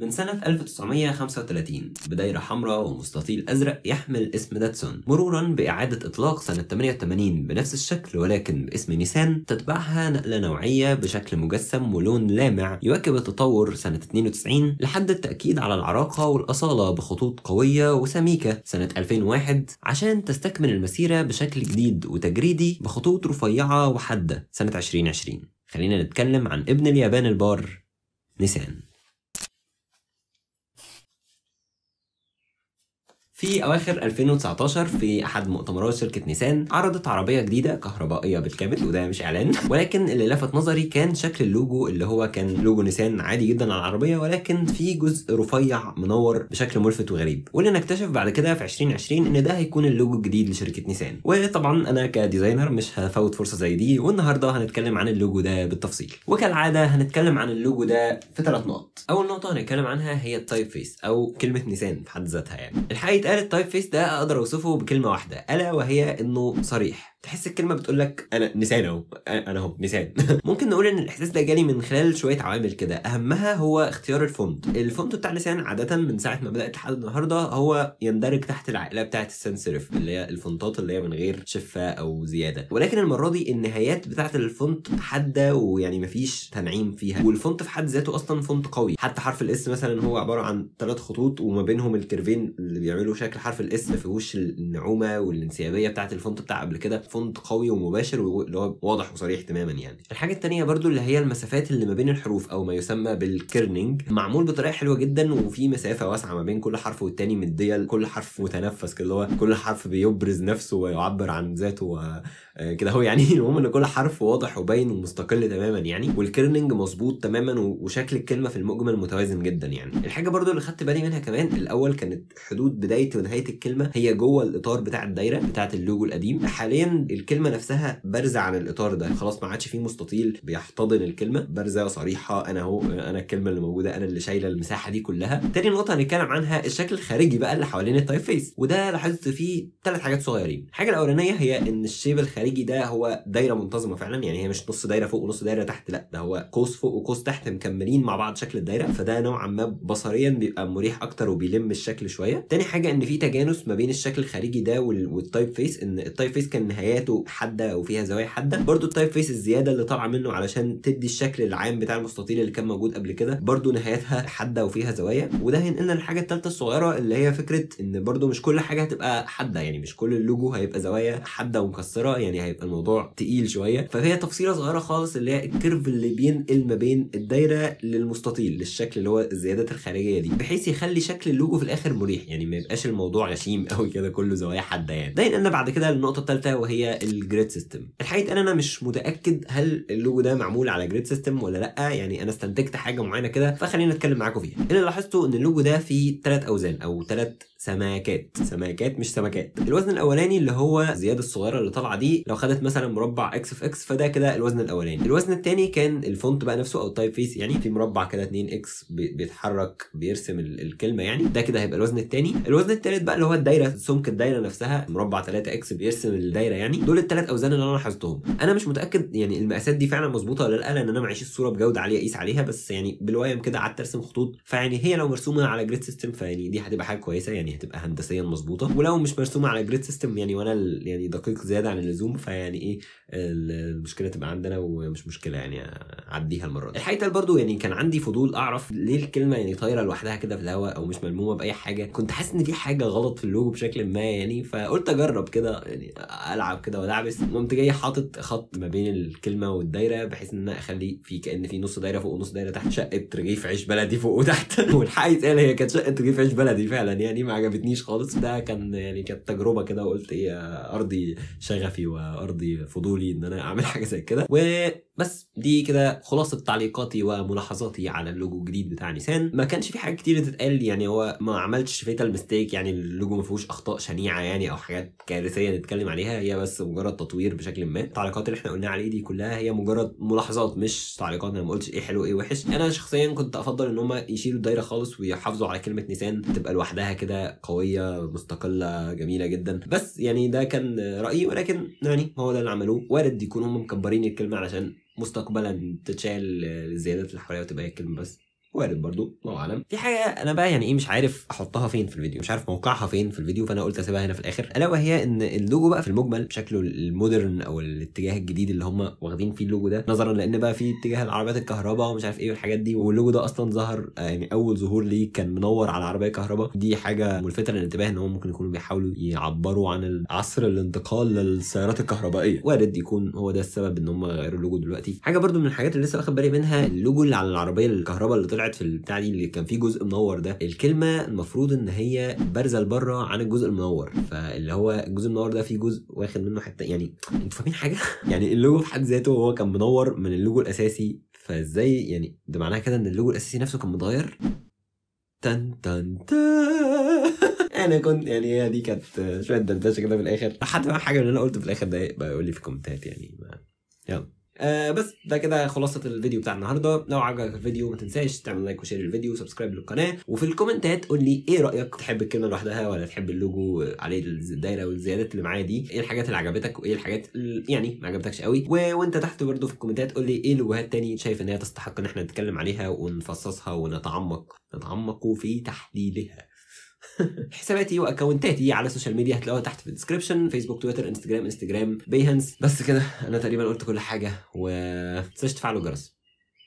من سنة 1935 بدايرة حمراء ومستطيل أزرق يحمل اسم داتسون مرورا بإعادة إطلاق سنة 88 بنفس الشكل ولكن باسم نيسان تتبعها نقلة نوعية بشكل مجسم ولون لامع يواكب التطور سنة 92 لحد التأكيد على العراقة والأصالة بخطوط قوية وسميكة سنة 2001 عشان تستكمل المسيرة بشكل جديد وتجريدي بخطوط رفيعة وحادة سنة 2020 خلينا نتكلم عن ابن اليابان البار نيسان في اواخر 2019 في احد مؤتمرات شركه نيسان عرضت عربيه جديده كهربائيه بالكامل وده مش اعلان ولكن اللي لفت نظري كان شكل اللوجو اللي هو كان لوجو نيسان عادي جدا على العربيه ولكن في جزء رفيع منور بشكل ملفت وغريب واللي نكتشف بعد كده في 2020 ان ده هيكون اللوجو الجديد لشركه نيسان وطبعا انا كديزاينر مش هفوت فرصه زي دي والنهارده هنتكلم عن اللوجو ده بالتفصيل وكالعاده هنتكلم عن اللوجو ده في ثلاث نقط اول نقطه هنتكلم عنها هي التايب فيس او كلمه نيسان في حد ذاتها يعني الحقيقه الآن التايب فيس ده أقدر أوصفه بكلمة واحدة ألا وهي إنه صريح تحس الكلمه بتقول لك انا نسان اهو انا اهو نسان ممكن نقول ان الاحساس ده جالي من خلال شويه عوامل كده اهمها هو اختيار الفونت الفونت بتاع نسان عاده من ساعه ما بدات لحد النهارده هو يندرج تحت العائله بتاعه السنسرف اللي هي الفونتات اللي هي من غير شفه او زياده ولكن المره دي النهايات بتاعه الفونت حاده ويعني مفيش تنعيم فيها والفونت في حد ذاته اصلا فونت قوي حتى حرف الاس مثلا هو عباره عن ثلاث خطوط وما بينهم الكيرفين اللي بيعملوا شكل حرف الاس في وش النعومه والانسيابيه بتاعه الفونت بتاع قبل كده فونت قوي ومباشر اللي هو واضح وصريح تماما يعني الحاجه الثانيه برضو اللي هي المسافات اللي ما بين الحروف او ما يسمى بالكيرنينج معمول بطريقه حلوه جدا وفي مسافه واسعه ما بين كل حرف والتاني مديه لكل حرف متنفس كده اللي هو كل حرف بيبرز نفسه ويعبر عن ذاته آه، كده هو يعني المهم ان كل حرف واضح وباين ومستقل تماما يعني والكيرنينج مظبوط تماما وشكل الكلمه في المجمل متوازن جدا يعني الحاجه برضو اللي خدت بالي منها كمان الاول كانت حدود بدايه ونهايه الكلمه هي جوه الاطار بتاع الدايره بتاعه اللوجو القديم حاليا الكلمه نفسها بارزه عن الاطار ده خلاص ما عادش فيه مستطيل بيحتضن الكلمه بارزه صريحه انا اهو انا الكلمه اللي موجوده انا اللي شايله المساحه دي كلها تاني نقطه هنتكلم عنها الشكل الخارجي بقى اللي حوالين التايب فيس وده لاحظت فيه ثلاث حاجات صغيرين الحاجه الاولانيه هي ان الشيب الخارجي ده هو دايره منتظمه فعلا يعني هي مش نص دايره فوق ونص دايره تحت لا ده هو قوس فوق وقوس تحت مكملين مع بعض شكل الدايره فده نوعا ما بصريا بيبقى مريح اكتر وبيلم الشكل شويه تاني حاجه ان في تجانس ما بين الشكل الخارجي ده والتايب فيس ان التايب فيس كان حياته حاده او فيها زوايا حاده برضو التايب فيس الزياده اللي طالعه منه علشان تدي الشكل العام بتاع المستطيل اللي كان موجود قبل كده برضو نهايتها حاده وفيها زوايا وده هينقلنا للحاجه الثالثه الصغيره اللي هي فكره ان برضو مش كل حاجه هتبقى حاده يعني مش كل اللوجو هيبقى زوايا حاده ومكسره يعني هيبقى الموضوع تقيل شويه فهي تفصيله صغيره خالص اللي هي الكيرف اللي بينقل ما بين الدايره للمستطيل للشكل اللي هو الزيادات الخارجيه دي بحيث يخلي شكل اللوجو في الاخر مريح يعني ما يبقاش الموضوع غشيم قوي كده كله زوايا حاده يعني ده ينقلنا بعد كده للنقطه الثالثه وهي هي الجريد سيستم الحقيقه انا انا مش متاكد هل اللوجو ده معمول على جريد سيستم ولا لا يعني انا استنتجت حاجه معينه كده فخلينا نتكلم معاكم فيها اللي لاحظته ان اللوجو ده فيه ثلاث اوزان او ثلاث سماكات سماكات مش سمكات الوزن الاولاني اللي هو الزياده الصغيره اللي طالعه دي لو خدت مثلا مربع اكس في اكس فده كده الوزن الاولاني الوزن الثاني كان الفونت بقى نفسه او التايب فيس يعني في مربع كده 2 اكس بيتحرك بيرسم الكلمه يعني ده كده هيبقى الوزن الثاني الوزن الثالث بقى اللي هو الدايره سمك الدايره نفسها مربع 3 اكس بيرسم الدايره يعني يعني دول الثلاث اوزان اللي انا لاحظتهم انا مش متاكد يعني المقاسات دي فعلا مظبوطه ولا لا لان انا معيش الصوره بجوده عاليه اقيس عليها بس يعني بالوايم كده قعدت ارسم خطوط فيعني هي لو مرسومه على جريد سيستم فيعني دي هتبقى حاجه كويسه يعني هتبقى هندسيا مظبوطه ولو مش مرسومه على جريد سيستم يعني وانا يعني دقيق زياده عن اللزوم فيعني ايه المشكله تبقى عندنا ومش مشكله يعني اعديها المره دي الحقيقه برضو يعني كان عندي فضول اعرف ليه الكلمه يعني طايره لوحدها كده في الهواء او مش ملمومه باي حاجه كنت حاسس ان في حاجه غلط في اللوجو بشكل ما يعني فقلت اجرب كده يعني العب بلعب كده ودعبس قمت جاي حاطط خط ما بين الكلمه والدايره بحيث ان انا اخلي في كان في نص دايره فوق ونص دايره تحت شقه رغيف عيش بلدي فوق وتحت والحقيقه يتقال هي كانت شقه رغيف عيش بلدي فعلا يعني ما عجبتنيش خالص ده كان يعني كانت تجربه كده وقلت ايه ارضي شغفي وارضي فضولي ان انا اعمل حاجه زي كده و بس دي كده خلاصه تعليقاتي وملاحظاتي على اللوجو الجديد بتاع نيسان ما كانش في حاجات كتير تتقال يعني هو ما عملتش فيتال ميستيك يعني اللوجو ما فيهوش اخطاء شنيعه يعني او حاجات كارثيه نتكلم عليها هي بس مجرد تطوير بشكل ما التعليقات اللي احنا قلنا عليه دي كلها هي مجرد ملاحظات مش تعليقات انا ما قلتش ايه حلو ايه وحش انا شخصيا كنت افضل ان هم يشيلوا الدايره خالص ويحافظوا على كلمه نيسان تبقى لوحدها كده قويه مستقله جميله جدا بس يعني ده كان رايي ولكن يعني هو ده اللي عملوه وارد يكون هم مكبرين الكلمه علشان مستقبلا تتشال الزيادات الحواليه وتبقى هي الكلمه بس وارد برضو الله اعلم في حاجه انا بقى يعني ايه مش عارف احطها فين في الفيديو مش عارف موقعها فين في الفيديو فانا قلت اسيبها هنا في الاخر الا وهي ان اللوجو بقى في المجمل شكله المودرن او الاتجاه الجديد اللي هم واخدين فيه اللوجو ده نظرا لان بقى في اتجاه العربيات الكهرباء ومش عارف ايه والحاجات دي واللوجو ده اصلا ظهر آه، يعني اول ظهور ليه كان منور على عربيه كهرباء دي حاجه ملفته للانتباه ان هم ممكن يكونوا بيحاولوا يعبروا عن عصر الانتقال للسيارات الكهربائيه وارد يكون هو ده السبب ان هم غيروا اللوجو دلوقتي حاجه برضو من الحاجات اللي لسه واخد بالي منها اللوجو اللي على العربيه الكهرباء اللي طلع طلعت في البتاع دي اللي كان فيه جزء منور ده الكلمه المفروض ان هي بارزه لبره عن الجزء المنور فاللي هو الجزء المنور ده فيه جزء واخد منه حته يعني انتوا فاهمين حاجه يعني اللوجو في حد ذاته هو كان منور من اللوجو الاساسي فازاي يعني ده معناها كده ان اللوجو الاساسي نفسه كان متغير تن تن انا كنت يعني هي دي كانت شويه دردشه كده في الاخر لو حد حاجه من اللي انا قلته في الاخر ده بقول يقول لي في الكومنتات يعني يلا آه، بس ده كده خلاصه الفيديو بتاع النهارده لو عجبك الفيديو ما تنساش تعمل لايك وشير للفيديو وسبسكرايب للقناه وفي الكومنتات قول لي ايه رايك تحب الكلمه لوحدها ولا تحب اللوجو عليه الدايره والزيادات اللي معايا دي ايه الحاجات اللي عجبتك وايه الحاجات اللي يعني ما عجبتكش قوي و... وانت تحت برده في الكومنتات قول لي ايه لوجوهات تاني شايف ان هي تستحق ان احنا نتكلم عليها ونفصصها ونتعمق نتعمق في تحليلها حساباتي واكونتاتي على السوشيال ميديا هتلاقوها تحت في الديسكربشن فيسبوك تويتر انستجرام انستجرام بيهنس بس كده انا تقريبا قلت كل حاجه و تنساش تفعلوا الجرس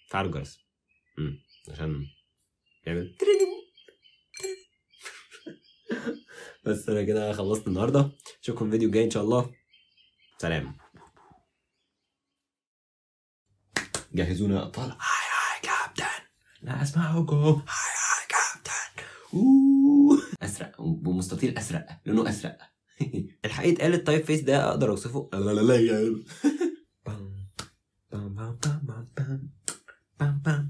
فعلوا الجرس امم عشان يعمل بس انا كده خلصت النهارده اشوفكم فيديو جاي ان شاء الله سلام جهزونا اطفال هاي هاي كابتن لا اسمعكم هاي هاي كابتن Ooh. اسرق ومستطيل اسرق لونه اسرق الحقيقه اتقال التايب فيس ده اقدر اوصفه لا لا لا